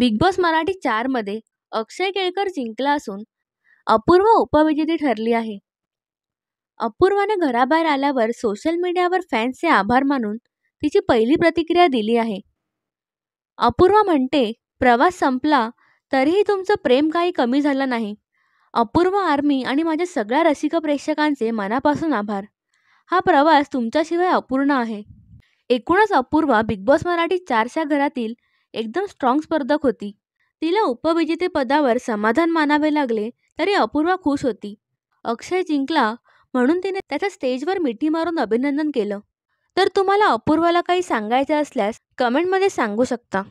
big boss Marathi चारमध्ये अक्षय केळकर जिंकला असून अपूर्व उपविजेती ठरली आहे अपूर्वाने घराबाहेर आल्यावर सोशल मीडियावर फॅन्सचे आभार मानून तिची पहिली प्रतिक्रिया दिली आहे अपूर्वा म्हणते प्रवास संपला तरीही तुमचं प्रेम काही कमी झालं नाही अपूर्व आर्मी आणि माझ्या सगळ्या रसिक प्रेक्षकांचे मनापासून आभार हा प्रवास तुमच्याशिवाय अपूर्ण आहे एकूणच अपूर्वा बिग बॉस मराठी चारच्या घरातील एकदम स्ट्रॉंग स्पर्धक होती तिला उपविजेतेपदावर समाधान मानावे लागले तरी अपूर्वा खुश होती अक्षय जिंकला म्हणून तिने त्याच्या स्टेजवर मिठी मारून अभिनंदन केलं तर तुम्हाला अपूर्वाला काही सांगायचं असल्यास कमेंटमध्ये सांगू शकता